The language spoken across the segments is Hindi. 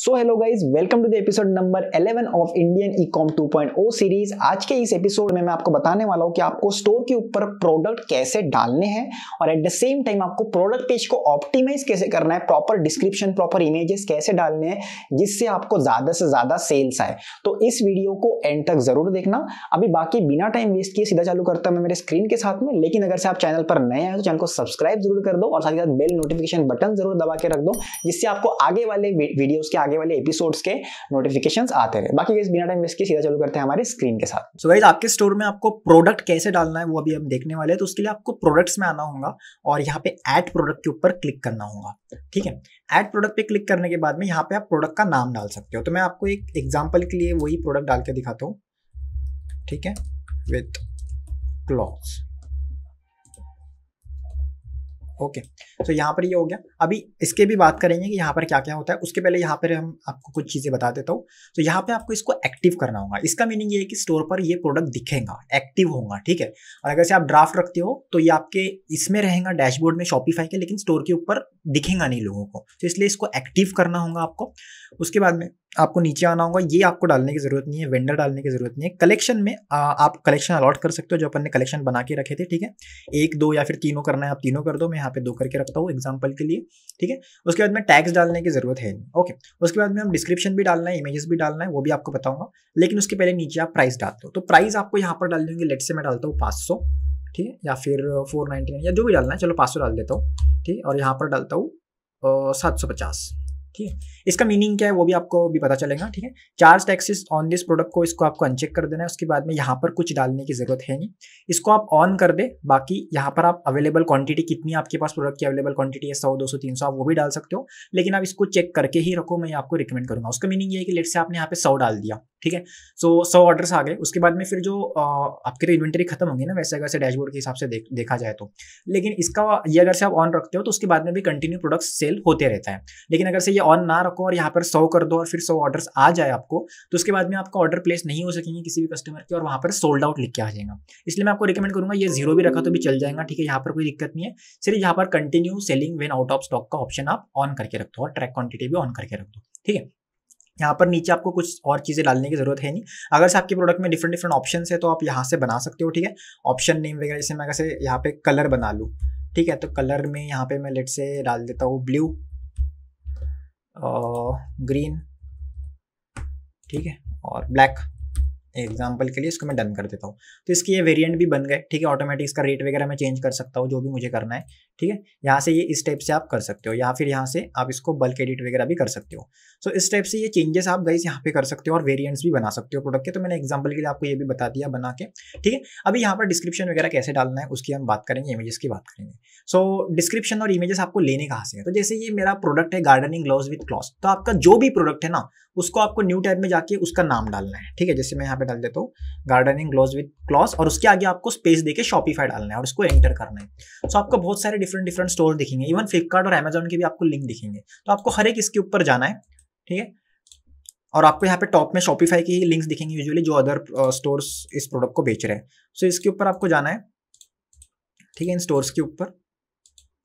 so hello guys welcome to the episode number 11 of Indian e com two series आज के इस एपिसोड में मैं आपको बताने वाला हूँ कि आपको स्टोर के ऊपर प्रोडक्ट कैसे डालने हैं और एट द सेम टाइम आपको प्रोडक्ट पेज को ऑप्टिमाइज कैसे करना है प्रॉपर डिस्क्रिप्शन प्रॉपर इमेजेस कैसे डालने हैं जिससे आपको ज्यादा से ज्यादा सेल्स आए तो इस वीडियो को एंड तक जरूर देखना अभी बाकी बिना टाइम वेस्ट किए सीधा चालू करता हूँ मेरे स्क्रीन के साथ में लेकिन अगर से आप चैनल पर नए हैं तो चैनल को सब्सक्राइब जरूर कर दो और साथ ही साथ बेल नोटिफिकेशन बटन जरूर दबा के रख दो जिससे आपको आगे वाले वीडियोज के आगे वाले एपिसोड्स के नोटिफिकेशन आते रहे बाकी बिना टाइम वेस्ट किए सीधा चालू करते हैं हमारे स्क्रीन के साथ सो so आपके स्टोर में आपको प्रोडक्ट कैसे डालना है वो अभी हम देखने वाले हैं तो उसके लिए आपको प्रोडक्ट्स में आना होगा और यहाँ पे एड प्रोडक्ट के ऊपर क्लिक करना होगा ठीक है एड प्रोडक्ट पे क्लिक करने के बाद में यहाँ पे आप प्रोडक्ट का नाम डाल सकते हो तो मैं आपको एक एग्जाम्पल के लिए वही प्रोडक्ट डाल के दिखाता हूँ ठीक है विथ क्लॉथ ओके सो तो यहाँ पर ये हो गया अभी इसके भी बात करेंगे कि यहाँ पर क्या क्या होता है उसके पहले यहाँ पर हम आपको कुछ चीज़ें बता देता हूँ तो यहाँ पे आपको इसको एक्टिव करना होगा इसका मीनिंग ये है कि स्टोर पर ये प्रोडक्ट दिखेगा एक्टिव होगा ठीक है और अगर से आप ड्राफ्ट रखते हो तो ये आपके इसमें रहेगा डैशबोर्ड में शॉपीफाई के लेकिन स्टोर के ऊपर दिखेगा नहीं लोगों को तो इसलिए इसको एक्टिव करना होगा आपको उसके बाद में आपको नीचे आना होगा ये आपको डालने की ज़रूरत नहीं है वेंडर डालने की ज़रूरत नहीं है कलेक्शन में आ, आप कलेक्शन अलॉट कर सकते हो जो अपन ने कलेक्शन बना के रखे थे ठीक है एक दो या फिर तीनों करना है आप तीनों कर दो मैं यहाँ पे दो करके रखता हूँ एग्जाम्पल के लिए ठीक है उसके बाद में टैक्स डालने की ज़रूरत है ओके उसके बाद में हम डिस्क्रिप्शन भी डालना है इमेजेस भी डालना है वो भी आपको बताऊंगा लेकिन उसके पहले नीचे आप प्राइस डालते हो तो प्राइस आपको यहाँ पर डाल देंगे लेट से मैं डालता हूँ पाँच सौ ठीक है या फिर फोर नाइन या जो भी डालना है चलो पाँच सौ डाल देता हूँ ठीक है और यहाँ पर डालता हूँ सात सौ पचास ठीक है इसका मीनिंग क्या है वो भी आपको भी पता चलेगा ठीक है charge taxes on this product को इसको आपको अनचेक कर देना है उसके बाद में यहाँ पर कुछ डालने की ज़रूरत है नहीं इसको आप ऑन कर दे बाकी यहाँ पर आप अवेलेबल क्वांटिटी कितनी आपके पास प्रोडक्ट की अवेलेबल क्वांटिटी है सौ दो सौ तीन सौ आप वो भी डाल सकते हो लेकिन आप इसको चेक करके ही रखो मैं आपको रिकमेंड करूँगा उसका मीनिंग ये है कि लेट से आपने यहाँ पे सौ डाल दिया ठीक है सो सौ ऑर्डर्स आ गए उसके बाद में फिर जो आपके तो इन्वेंटरी खत्म होंगी ना वैसे अगर से डैशबोर्ड के हिसाब से देख, देखा जाए तो लेकिन इसका ये अगर से आप ऑन रखते हो तो उसके बाद में भी कंटिन्यू प्रोडक्ट्स सेल होते रहता है लेकिन अगर से ये ऑन ना रखो और यहाँ पर सौ कर दो और फिर सौ ऑर्डर्स आ जाए आपको तो उसके बाद में आपका ऑर्डर प्लेस नहीं हो सकेंगे किसी भी कस्टमर के और वहाँ पर सोल्ड आउट लिख के आ जाएगा इसलिए मैं आपको रिकमेंड करूँगा ये जीरो भी रखा तो भी चल जाएगा ठीक है यहाँ पर कोई दिक्कत नहीं है सिर्फ यहाँ पर continue selling when out of stock का ऑप्शन आप ऑन करके रख दो और ट्रैक क्वान्टिटी भी ऑन करके रख दो ठीक है यहाँ पर नीचे आपको कुछ और चीज़ें डालने की ज़रूरत है नहीं अगर से आपके प्रोडक्ट में डिफरेंट डिफरेंट ऑप्शन है तो आप यहाँ से बना सकते हो ठीक है ऑप्शन नेम वगैरह जैसे मैं कैसे यहाँ पे कलर बना लूँ ठीक है तो कलर में यहाँ पे मैं लेट से डाल देता हूँ ब्लू ग्रीन ठीक है और ब्लैक एग्जाम्पल के लिए इसको मैं डन कर देता हूँ तो इसके ये वेरिएंट भी बन गए ठीक है ऑटोमेटिक इसका रेट वगैरह मैं चेंज कर सकता हूँ जो भी मुझे करना है ठीक है यहाँ से ये इस टाइप से आप कर सकते हो या फिर यहाँ से आप इसको बल्क एडिट वगैरह भी कर सकते हो सो so, इस टाइप से ये चेंजेस आप गाइस यहाँ पे कर सकते हो और वेरियंट्स भी बना सकते हो प्रोडक्ट के तो मैंने एग्जाम्पल के लिए आपको ये भी बता दिया बना के ठीक है अभी यहाँ पर डिस्क्रिप्शन वगैरह कैसे डालना है उसकी हम बात करेंगे इमेजेस की बात करेंगे सो डिस्क्रिप्शन और इमेजेस आपको लेने कहाँ से है तो जैसे ये मेरा प्रोडक्ट है गार्डनिंग ग्लोव विथ क्लॉथ तो आपका जो भी प्रोडक्ट है ना उसको आपको न्यू टाइप में जाके उसका नाम डालना है ठीक है जैसे मैं यहाँ यहाँ पे डाल देता हूँ गार्डनिंग ग्लोज विथ क्लॉस और उसके आगे आपको स्पेस देके शॉपिफाई डालना है और उसको एंटर करना है सो so, आपको बहुत सारे डिफरेंट डिफरेंट स्टोर दिखेंगे इवन फ्लिपकार्ट और अमेजोन के भी आपको लिंक दिखेंगे तो आपको हर एक इसके ऊपर जाना है ठीक है और आपको यहाँ पे टॉप में शॉपिफाई की ही लिंक्स दिखेंगे यूजुअली जो अदर स्टोर्स इस प्रोडक्ट को बेच रहे हैं सो so, इसके ऊपर आपको जाना है ठीक है इन स्टोर्स के ऊपर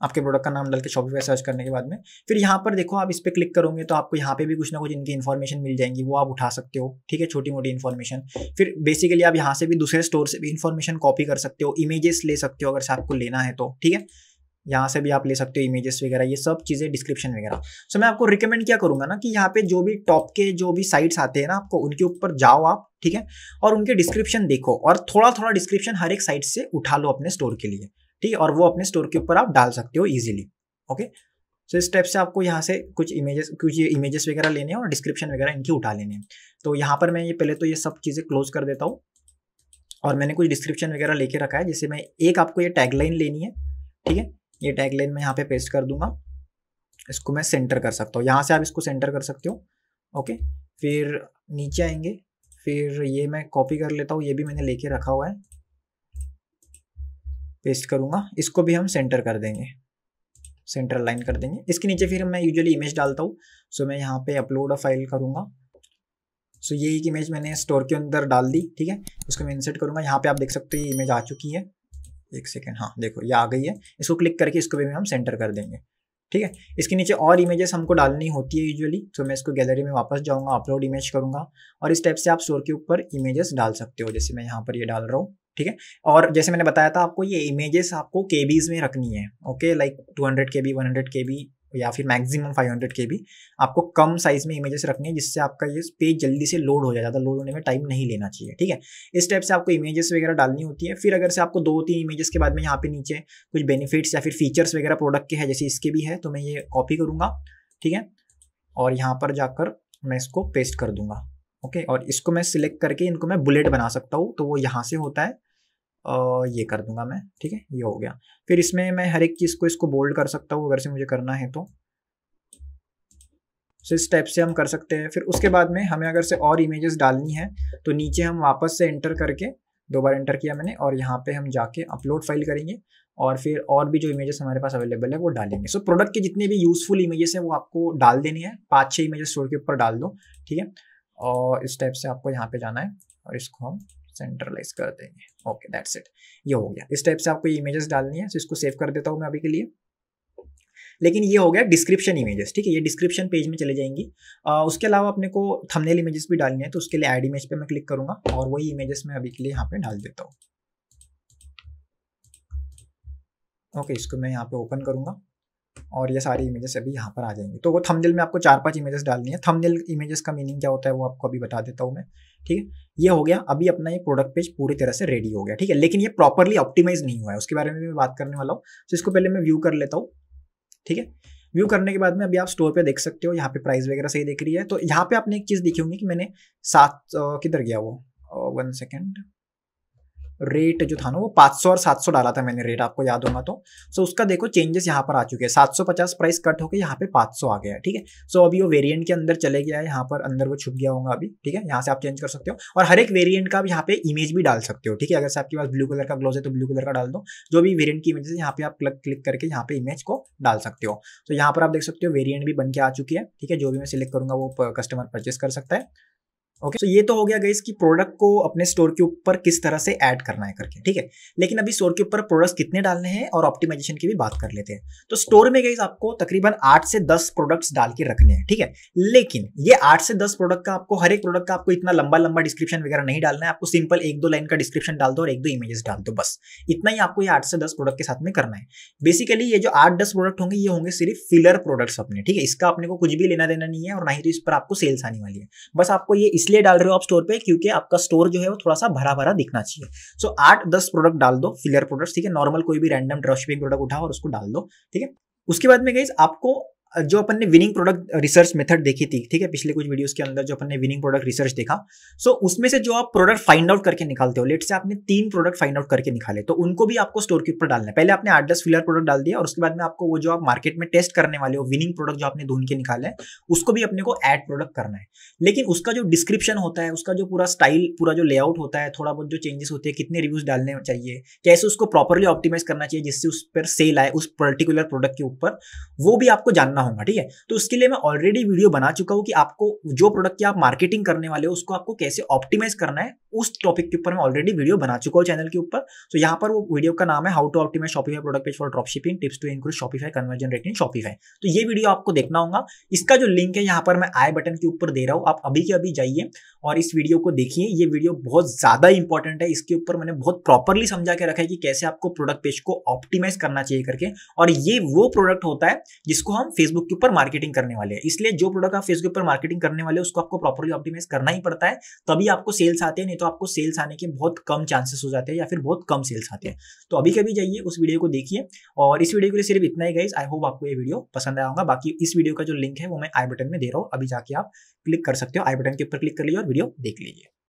आपके प्रोडक्ट का नाम डाल के शॉपिफाई सर्च करने के बाद में फिर यहाँ पर देखो आप इस पर क्लिक करोगे तो आपको यहाँ पे भी कुछ ना कुछ इनकी इन्फॉर्मेशन मिल जाएंगी वो आप उठा सकते हो ठीक है छोटी मोटी इन्फॉर्मेशन फिर बेसिकली आप यहाँ से भी दूसरे स्टोर से भी इन्फॉर्मेशन कॉपी कर सकते हो इमेजेस ले सकते हो अगर से आपको लेना है तो ठीक है यहाँ से भी आप ले सकते हो इमेजेस वगैरह ये सब चीज़ें डिस्क्रिप्शन वगैरह सो मैं आपको रिकमेंड क्या करूँगा ना कि यहाँ पे जो भी टॉप के जो भी साइट्स आते हैं ना आपको उनके ऊपर जाओ आप ठीक है और उनके डिस्क्रिप्शन देखो और थोड़ा थोड़ा डिस्क्रिप्शन हर एक साइट से उठा लो अपने स्टोर के लिए ठीक है और वो अपने स्टोर के ऊपर आप डाल सकते हो ईजिली ओके सो इस टाइप से आपको यहाँ से कुछ इमेजेस कुछ ये इमेजेस वगैरह लेने हैं और डिस्क्रिप्शन वगैरह इनकी उठा लेने हैं तो यहाँ पर मैं ये पहले तो ये सब चीज़ें क्लोज कर देता हूँ और मैंने कुछ डिस्क्रिप्शन वगैरह लेके रखा है जैसे मैं एक आपको ये टैगलाइन लेनी है ठीक है ये टैगलाइन मैं यहाँ पे पेस्ट कर दूंगा इसको मैं सेंटर कर सकता हूँ यहाँ से आप इसको सेंटर कर सकते हो ओके फिर नीचे आएंगे फिर ये मैं कॉपी कर लेता हूँ ये भी मैंने लेके रखा हुआ है पेस्ट करूँगा इसको भी हम सेंटर कर देंगे सेंटर लाइन कर देंगे इसके नीचे फिर मैं यूजुअली इमेज डालता हूँ सो मैं यहाँ पे अपलोड अ फाइल करूँगा सो ये एक इमेज मैंने स्टोर के अंदर डाल दी ठीक है उसको मैं इंसर्ट करूँगा यहाँ पे आप देख सकते हो ये इमेज आ चुकी है एक सेकेंड हाँ देखो ये आ गई है इसको क्लिक करके इसको भी हम सेंटर कर देंगे ठीक है इसके नीचे और इमेजेस हमको डालनी होती है यूजुअली सो मैं इसको गैलरी में वापस जाऊँगा अपलोड इमेज करूँगा और इस टाइप से आप स्टोर के ऊपर इमेजेस डाल सकते हो जैसे मैं यहाँ पर ये डाल रहा हूँ ठीक है और जैसे मैंने बताया था आपको ये इमेजेस आपको के में रखनी है ओके लाइक टू हंड्रेड के बी वन हंड्रेड के या फिर मैक्सिमम 500 के भी आपको कम साइज में इमेजेस रखनी है जिससे आपका ये पेज जल्दी से लोड हो जाए ज़्यादा लोड होने में टाइम नहीं लेना चाहिए ठीक है इस टाइप से आपको इमेजेस वगैरह डालनी होती है फिर अगर से आपको दो तीन इमेजेस के बाद में यहाँ पे नीचे कुछ बेनिफिट्स या फिर फीचर्स वगैरह प्रोडक्ट के हैं जैसे इसके भी है तो मैं ये कॉपी करूँगा ठीक है और यहाँ पर जाकर मैं इसको पेस्ट कर दूंगा ओके और इसको मैं सिलेक्ट करके इनको मैं बुलेट बना सकता हूँ तो वो यहाँ से होता है और ये कर दूंगा मैं ठीक है ये हो गया फिर इसमें मैं हर एक चीज़ को इसको बोल्ड कर सकता हूँ अगर से मुझे करना है तो सो इस टाइप से हम कर सकते हैं फिर उसके बाद में हमें अगर से और इमेजेस डालनी है तो नीचे हम वापस से एंटर करके दो बार एंटर किया मैंने और यहाँ पे हम जाके अपलोड फाइल करेंगे और फिर और भी जो इमेजेस हमारे पास अवेलेबल है वो डालेंगे सो so, प्रोडक्ट के जितने भी यूजफुल इमेजेस हैं वो आपको डाल देनी है पाँच छः इमेजेस स्टोर के ऊपर डाल दो ठीक है और इस टाइप से आपको यहाँ पे जाना है और इसको हम सेंट्रलाइज कर देंगे ओके दैट्स इट ये हो गया इस टाइप से आपको इमेजेस डालनी है तो इसको सेव कर देता हूँ मैं अभी के लिए लेकिन ये हो गया डिस्क्रिप्शन इमेजेस ठीक है ये डिस्क्रिप्शन पेज में चले जाएंगी आ, उसके अलावा अपने को थंबनेल इमेजेस भी डालनी है तो उसके लिए एड इमेज पे मैं क्लिक करूंगा और वही इमेजेस मैं अभी के लिए यहाँ पे डाल देता हूँ ओके इसको मैं यहाँ पे ओपन करूंगा और ये सारी इमेजेस अभी यहाँ पर आ जाएंगी तो वो थंबनेल में आपको चार पांच इमेजेस डालनी है थंबनेल इमेजेस का मीनिंग क्या होता है वो आपको अभी बता देता हूँ मैं ठीक है ये हो गया अभी अपना ये प्रोडक्ट पेज पूरी तरह से रेडी हो गया ठीक है लेकिन ये प्रॉपरली ऑप्टिमाइज नहीं हुआ है उसके बारे में मैं बात करने वाला हूँ तो इसको पहले मैं व्यू कर लेता हूँ ठीक है व्यू करने के बाद में अभी आप स्टोर पर देख सकते हो यहाँ पे प्राइस वगैरह सही देख रही है तो यहाँ पे आपने एक चीज़ देखी होंगी कि मैंने सात किधर गया वो वन सेकेंड रेट जो था ना वो 500 और 700 डाला था मैंने रेट आपको याद होगा तो सो so, उसका देखो चेंजेस यहाँ पर आ चुके हैं 750 प्राइस कट होकर यहाँ पे 500 आ गया है ठीक है सो अभी वो वेरिएंट के अंदर चले गया है यहाँ पर अंदर वो छुप गया होगा अभी ठीक है यहाँ से आप चेंज कर सकते हो और हर एक वेरियंट का यहाँ पे इमेज भी डाल सकते हो ठीक है अगर से आपके पास ब्लू कलर का ग्लोज है तो ब्लू कलर का डाल दो जो भी वेरियंट की इमेज है यहाँ पे आप क्लिक क्लिक करके यहाँ पे इमेज को डाल सकते हो तो यहाँ पर आप देख सकते हो वेरियंट भी बन के आ चुकी है ठीक है जो भी मैं सिलेक्ट करूँगा वो कस्टमर परचेस कर सकता है ओके तो ये तो हो गया गई कि प्रोडक्ट को अपने स्टोर के ऊपर किस तरह से ऐड करना है करके ठीक है लेकिन अभी स्टोर के ऊपर प्रोडक्ट्स कितने डालने हैं और ऑप्टिमाइजेशन की भी बात कर लेते हैं तो स्टोर में गई आपको तकरीबन आठ से दस प्रोडक्ट्स डाल के रखने हैं ठीक है लेकिन ये आठ से दस प्रोडक्ट का आपको हर एक प्रोडक्ट का आपको इतना लंबा लंबा डिस्क्रिप्शन वगैरह नहीं डालना है आपको सिंपल एक दो लाइन का डिस्क्रिप्शन डाल दो और एक दो इमेजेस डाल दो बस इतना ही आपको ये आठ से दस प्रोडक्ट के साथ में करना है बेसिकली ये जो आठ दस प्रोडक्ट होंगे ये होंगे सिर्फ फिलर प्रोडक्ट्स अपने ठीक है इसका अपने को कुछ भी लेना देना नहीं है और ना ही तो इस पर आपको सेल्स आने वाली है बस आपको ये इसलिए इसलिए डाल रहे हो आप स्टोर पे क्योंकि आपका स्टोर जो है वो थोड़ा सा भरा भरा दिखना चाहिए सो आठ दस प्रोडक्ट डाल दो फिलर प्रोडक्ट ठीक है नॉर्मल कोई भी रैंडम ड्रॉप प्रोडक्ट उठाओ और उसको डाल दो ठीक है उसके बाद में गई आपको जो अपन ने विनिंग प्रोडक्ट रिसर्च मेथड देखी थी ठीक है पिछले कुछ वीडियोस के अंदर जो अपन ने विनिंग प्रोडक्ट रिसर्च देखा सो so, उसमें से जो आप प्रोडक्ट फाइंड आउट करके निकालते हो लेट से आपने तीन प्रोडक्ट फाइंड आउट करके निकाले तो उनको भी आपको स्टोर के ऊपर डालना है पहले आपने आठ दस फिलर प्रोडक्ट डाल दिया और उसके बाद में आपको वो जो आप मार्केट में टेस्ट करने वाले हो विनिंग प्रोडक्ट जो आपने ढूंढ के निकाले हैं उसको भी अपने को एड प्रोडक्ट करना है लेकिन उसका जो डिस्क्रिप्शन होता है उसका जो पूरा स्टाइल पूरा जो लेआउट होता है थोड़ा बहुत जो चेंजेस होते हैं कितने रिव्यूज डालने चाहिए कैसे उसको प्रॉपरली ऑप्टिमाइज करना चाहिए जिससे उस पर सेल आए उस पर्टिकुलर प्रोडक्ट के ऊपर वो भी आपको जानना करना होगा ठीक है तो उसके लिए मैं ऑलरेडी वीडियो बना चुका हूँ कि आपको जो प्रोडक्ट की आप मार्केटिंग करने वाले हो उसको आपको कैसे ऑप्टिमाइज करना है उस टॉपिक के ऊपर मैं ऑलरेडी वीडियो बना चुका हूँ चैनल के ऊपर तो यहाँ पर वो वीडियो का नाम है how to optimise Shopify product page for drop shipping tips to increase Shopify conversion rate in Shopify तो ये वीडियो आपको देखना होगा इसका जो लिंक है यहाँ पर मैं आई बटन के ऊपर दे रहा हूँ आप अभी के अभी जाइए और इस वीडियो को देखिए ये वीडियो बहुत ज़्यादा इंपॉर्टेंट है इसके ऊपर मैंने बहुत प्रॉपरली समझा के रखा है कि कैसे आपको प्रोडक्ट पेज को ऑप्टिमाइज करना चाहिए करके और ये वो प्रोडक्ट होता है जिसको हम फेसबुक फेसबुक के ऊपर मार्केटिंग करने वाले हैं इसलिए जो प्रोडक्ट आप फेसबुक पर मार्केटिंग करने वाले उसको आपको प्रॉपरली ऑप्टिमाइज करना ही पड़ता है तभी आपको सेल्स आते हैं नहीं तो आपको सेल्स आने के बहुत कम चांसेस हो जाते हैं या फिर बहुत कम सेल्स आते हैं तो अभी कभी जाइए उस वीडियो को देखिए और इस वीडियो के लिए सिर्फ इतना ही गाइज आई होप आपको ये वीडियो पसंद आया होगा बाकी इस वीडियो का जो लिंक है वो मैं आई बटन में दे रहा हूँ अभी जाके आप क्लिक कर सकते हो आई बटन के ऊपर क्लिक कर लीजिए और वीडियो देख लीजिए